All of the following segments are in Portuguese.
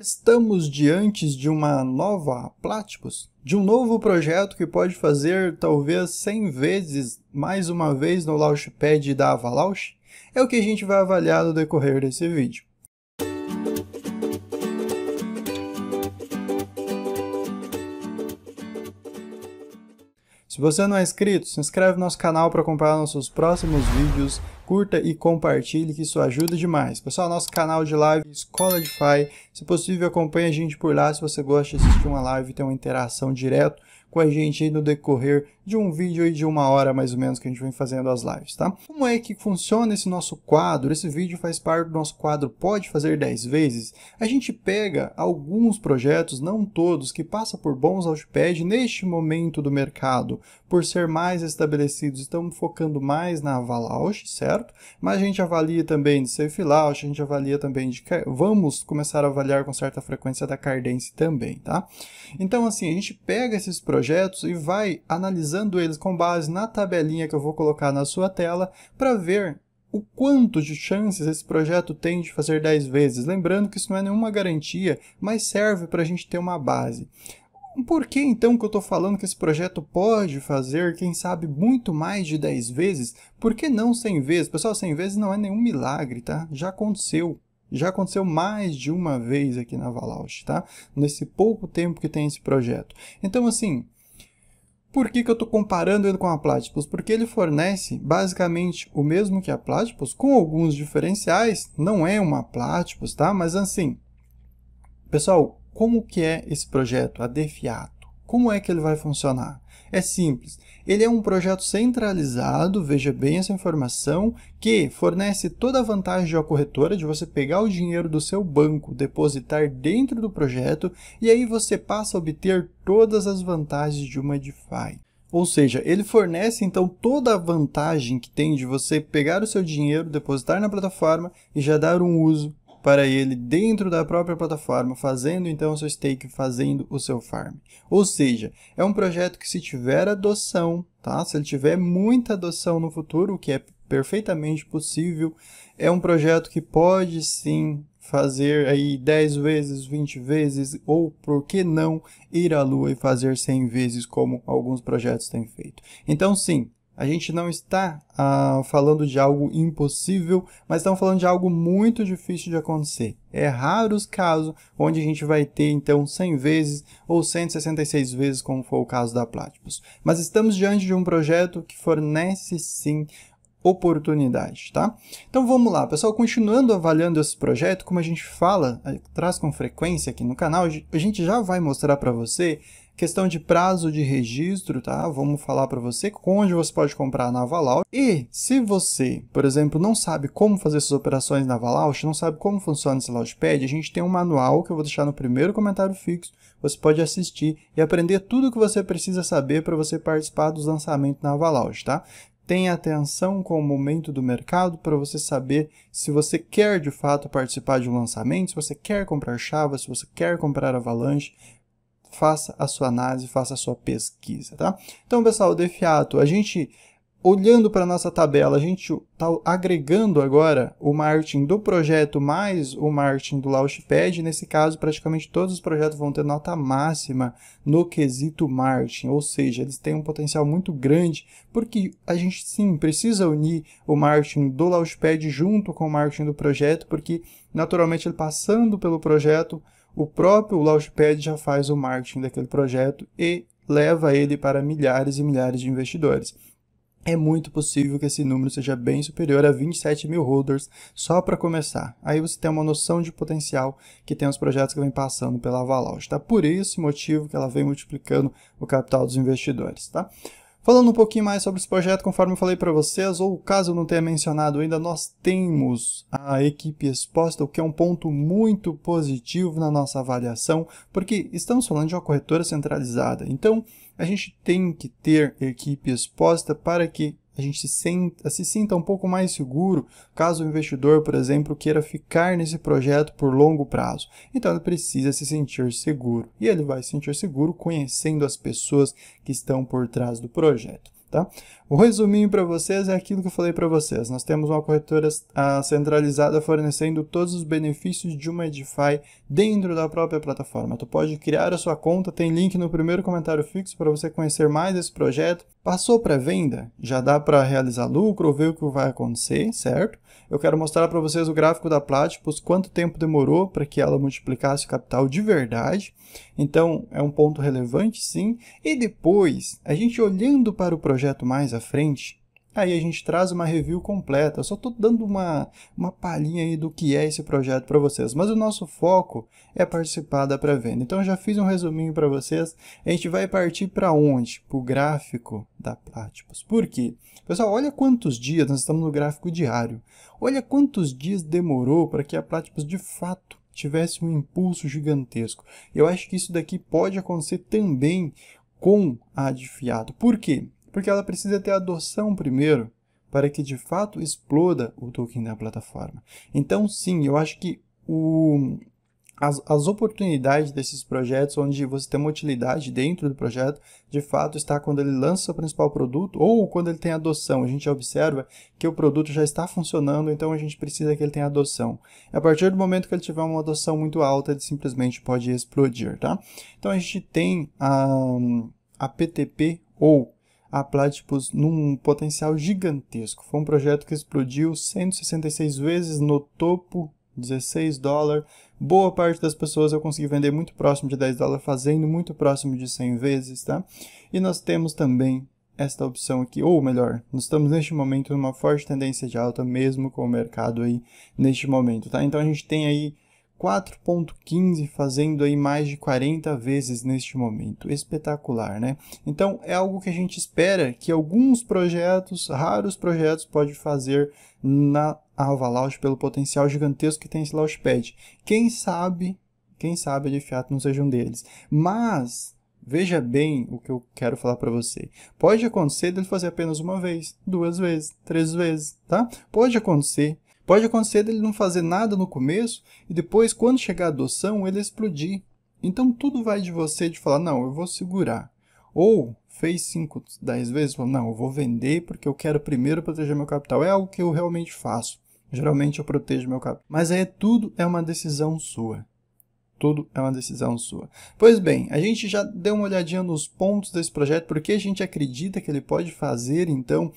Estamos diante de uma nova Platypus, de um novo projeto que pode fazer talvez 100 vezes mais uma vez no Launchpad da Avalanche, é o que a gente vai avaliar no decorrer desse vídeo. Se você não é inscrito, se inscreve no nosso canal para acompanhar nossos próximos vídeos curta e compartilhe, que isso ajuda demais. Pessoal, nosso canal de live Escola de fai se possível acompanhe a gente por lá, se você gosta de assistir uma live, ter uma interação direto com a gente aí no decorrer de um vídeo de uma hora mais ou menos que a gente vem fazendo as lives, tá? Como é que funciona esse nosso quadro? Esse vídeo faz parte do nosso quadro Pode Fazer 10 Vezes? A gente pega alguns projetos, não todos, que passa por bons Outpad neste momento do mercado, por ser mais estabelecidos, estamos focando mais na Avalanche, certo? Mas a gente avalia também de Safe Launch, a gente avalia também de... Vamos começar a avaliar com certa frequência da Cardense também, tá? Então, assim, a gente pega esses projetos e vai analisando analisando eles com base na tabelinha que eu vou colocar na sua tela para ver o quanto de chances esse projeto tem de fazer 10 vezes. Lembrando que isso não é nenhuma garantia, mas serve para a gente ter uma base. Por que então que eu estou falando que esse projeto pode fazer, quem sabe, muito mais de 10 vezes? Por que não 100 vezes? Pessoal, 100 vezes não é nenhum milagre, tá? Já aconteceu. Já aconteceu mais de uma vez aqui na Valauch, tá? Nesse pouco tempo que tem esse projeto. Então, assim, por que, que eu estou comparando ele com a Platypus? Porque ele fornece basicamente o mesmo que a Platypus, com alguns diferenciais. Não é uma Platypus, tá? Mas assim, pessoal, como que é esse projeto, a Defiato? Como é que ele vai funcionar? É simples. Ele é um projeto centralizado, veja bem essa informação, que fornece toda a vantagem uma corretora de você pegar o dinheiro do seu banco, depositar dentro do projeto e aí você passa a obter todas as vantagens de uma DeFi. Ou seja, ele fornece então toda a vantagem que tem de você pegar o seu dinheiro, depositar na plataforma e já dar um uso para ele dentro da própria plataforma, fazendo então o seu stake, fazendo o seu farm. Ou seja, é um projeto que se tiver adoção, tá? se ele tiver muita adoção no futuro, o que é perfeitamente possível, é um projeto que pode sim fazer aí 10 vezes, 20 vezes, ou por que não ir à lua e fazer 100 vezes como alguns projetos têm feito. Então sim, a gente não está ah, falando de algo impossível, mas estamos falando de algo muito difícil de acontecer. É raro os casos onde a gente vai ter, então, 100 vezes ou 166 vezes, como foi o caso da Platypus. Mas estamos diante de um projeto que fornece, sim, oportunidade, tá? Então vamos lá, pessoal, continuando avaliando esse projeto, como a gente fala, eh, traz com frequência aqui no canal, a gente já vai mostrar para você Questão de prazo de registro, tá? Vamos falar para você onde você pode comprar na Avalanche. E se você, por exemplo, não sabe como fazer essas operações na Avalanche, não sabe como funciona esse Launchpad, a gente tem um manual que eu vou deixar no primeiro comentário fixo. Você pode assistir e aprender tudo o que você precisa saber para você participar dos lançamentos na Avalanche, tá? Tenha atenção com o momento do mercado para você saber se você quer de fato participar de um lançamento, se você quer comprar chave, se você quer comprar Avalanche faça a sua análise, faça a sua pesquisa, tá? Então, pessoal, de fato, a gente olhando para nossa tabela, a gente está agregando agora o marketing do projeto mais o marketing do Launchpad. Nesse caso, praticamente todos os projetos vão ter nota máxima no quesito marketing, ou seja, eles têm um potencial muito grande, porque a gente sim precisa unir o marketing do Launchpad junto com o marketing do projeto, porque naturalmente ele passando pelo projeto o próprio Launchpad já faz o marketing daquele projeto e leva ele para milhares e milhares de investidores. É muito possível que esse número seja bem superior a 27 mil holders só para começar. Aí você tem uma noção de potencial que tem os projetos que vem passando pela Avalanche. Tá? Por esse motivo que ela vem multiplicando o capital dos investidores. Tá? Falando um pouquinho mais sobre esse projeto, conforme eu falei para vocês, ou caso eu não tenha mencionado ainda, nós temos a equipe exposta, o que é um ponto muito positivo na nossa avaliação, porque estamos falando de uma corretora centralizada. Então, a gente tem que ter equipe exposta para que a gente se, senta, se sinta um pouco mais seguro caso o investidor, por exemplo, queira ficar nesse projeto por longo prazo. Então ele precisa se sentir seguro. E ele vai se sentir seguro conhecendo as pessoas que estão por trás do projeto. Tá? O resuminho para vocês é aquilo que eu falei para vocês. Nós temos uma corretora centralizada fornecendo todos os benefícios de uma DeFi dentro da própria plataforma. Tu pode criar a sua conta, tem link no primeiro comentário fixo para você conhecer mais esse projeto. Passou para venda, já dá para realizar lucro, ver o que vai acontecer, certo? Eu quero mostrar para vocês o gráfico da Platypus, quanto tempo demorou para que ela multiplicasse o capital de verdade. Então, é um ponto relevante, sim. E depois, a gente olhando para o projeto mais à frente, aí a gente traz uma review completa. Eu só estou dando uma, uma palhinha aí do que é esse projeto para vocês. Mas o nosso foco é participar da pré-venda. Então eu já fiz um resuminho para vocês. A gente vai partir para onde? Para o gráfico da Platypus. Por quê? Pessoal, olha quantos dias, nós estamos no gráfico diário. Olha quantos dias demorou para que a Platypus de fato tivesse um impulso gigantesco. Eu acho que isso daqui pode acontecer também com a de fiado. Por quê? porque ela precisa ter adoção primeiro para que de fato exploda o token da plataforma. Então, sim, eu acho que o, as, as, oportunidades desses projetos, onde você tem uma utilidade dentro do projeto, de fato está quando ele lança o principal produto ou quando ele tem adoção. A gente observa que o produto já está funcionando, então a gente precisa que ele tenha adoção. A partir do momento que ele tiver uma adoção muito alta, ele simplesmente pode explodir, tá? Então a gente tem a, a PTP ou a Platypus tipo, num potencial gigantesco. Foi um projeto que explodiu 166 vezes no topo, 16 dólares. Boa parte das pessoas eu consegui vender muito próximo de 10 dólares, fazendo muito próximo de 100 vezes, tá? E nós temos também esta opção aqui, ou melhor, nós estamos neste momento numa forte tendência de alta, mesmo com o mercado aí neste momento, tá? Então a gente tem aí 4.15 fazendo aí mais de 40 vezes neste momento. Espetacular, né? Então é algo que a gente espera que alguns projetos, raros projetos, pode fazer na Avalanche pelo potencial gigantesco que tem esse Launchpad. Quem sabe, quem sabe de fato não seja um deles. Mas Veja bem o que eu quero falar para você. Pode acontecer dele fazer apenas uma vez, duas vezes, três vezes, tá? Pode acontecer Pode acontecer dele não fazer nada no começo e depois, quando chegar a adoção, ele explodir. Então tudo vai de você de falar, não, eu vou segurar. Ou fez 5, 10 vezes, falou, não, eu vou vender porque eu quero primeiro proteger meu capital. É algo que eu realmente faço. Geralmente eu protejo meu capital. Mas aí é tudo é uma decisão sua. Tudo é uma decisão sua. Pois bem, a gente já deu uma olhadinha nos pontos desse projeto, porque a gente acredita que ele pode fazer, então,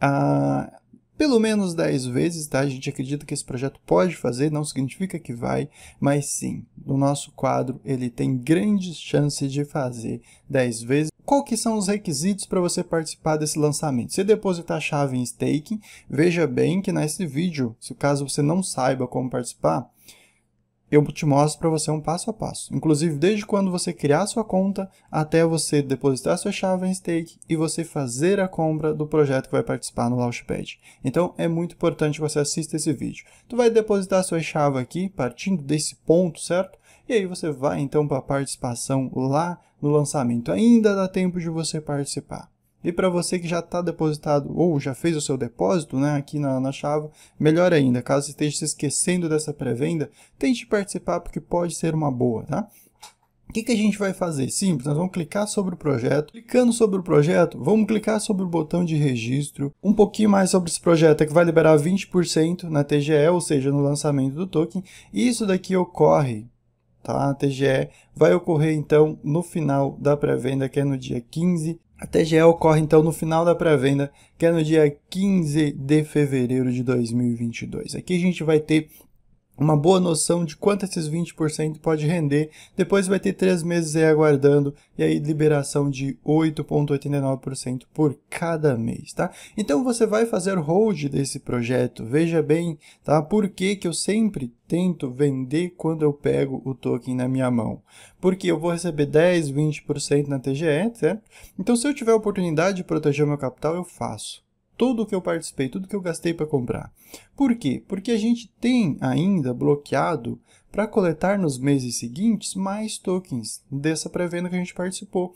a pelo menos 10 vezes, tá? A gente acredita que esse projeto pode fazer, não significa que vai, mas sim, no nosso quadro ele tem grandes chances de fazer 10 vezes. Qual que são os requisitos para você participar desse lançamento? Se depositar a chave em staking, veja bem que nesse vídeo, se caso você não saiba como participar, eu te mostro para você um passo a passo. Inclusive, desde quando você criar sua conta até você depositar sua chave em stake e você fazer a compra do projeto que vai participar no Launchpad. Então, é muito importante que você assista esse vídeo. Tu vai depositar sua chave aqui, partindo desse ponto, certo? E aí você vai então para a participação lá no lançamento. Ainda dá tempo de você participar. E para você que já está depositado ou já fez o seu depósito né, aqui na, na chave, melhor ainda, caso esteja se esquecendo dessa pré-venda, tente participar porque pode ser uma boa, tá? O que, que a gente vai fazer? Simples, nós vamos clicar sobre o projeto. Clicando sobre o projeto, vamos clicar sobre o botão de registro. Um pouquinho mais sobre esse projeto é que vai liberar 20% na TGE, ou seja, no lançamento do token. E isso daqui ocorre tá? A TGE vai ocorrer então no final da pré-venda, que é no dia 15 a TGE ocorre então no final da pré-venda, que é no dia 15 de fevereiro de 2022. Aqui a gente vai ter uma boa noção de quanto esses 20% pode render. Depois vai ter três meses aí aguardando e aí liberação de 8,89% por cada mês, tá? Então você vai fazer hold desse projeto. Veja bem, tá? Por que, que eu sempre tento vender quando eu pego o token na minha mão? Porque eu vou receber 10, 20% na TGE, certo? Então se eu tiver a oportunidade de proteger o meu capital, eu faço tudo que eu participei, tudo que eu gastei para comprar. Por quê? Porque a gente tem ainda bloqueado para coletar nos meses seguintes mais tokens dessa pré-venda que a gente participou.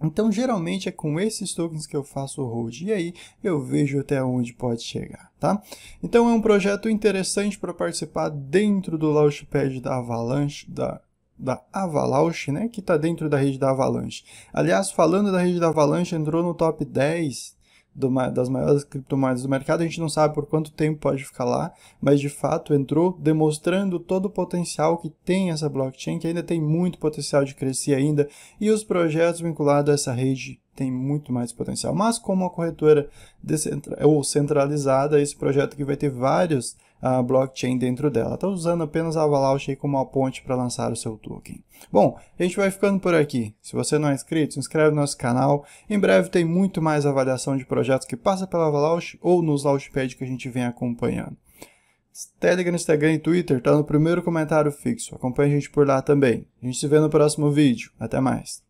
Então, geralmente é com esses tokens que eu faço o hold, e aí eu vejo até onde pode chegar, tá? Então, é um projeto interessante para participar dentro do Launchpad da Avalanche, da da Avalanche, né, que está dentro da rede da Avalanche. Aliás, falando da rede da Avalanche, entrou no top 10 do, das maiores criptomoedas do mercado. A gente não sabe por quanto tempo pode ficar lá, mas de fato entrou demonstrando todo o potencial que tem essa blockchain, que ainda tem muito potencial de crescer ainda, e os projetos vinculados a essa rede tem muito mais potencial. Mas como a corretora ou centralizada, esse projeto que vai ter vários a blockchain dentro dela. Está usando apenas a Avalanche como uma ponte para lançar o seu token. Bom, a gente vai ficando por aqui. Se você não é inscrito, se inscreve no nosso canal. Em breve tem muito mais avaliação de projetos que passa pela Avalanche ou nos Launchpad que a gente vem acompanhando. Telegram, Instagram e Twitter está no primeiro comentário fixo. Acompanhe a gente por lá também. A gente se vê no próximo vídeo. Até mais.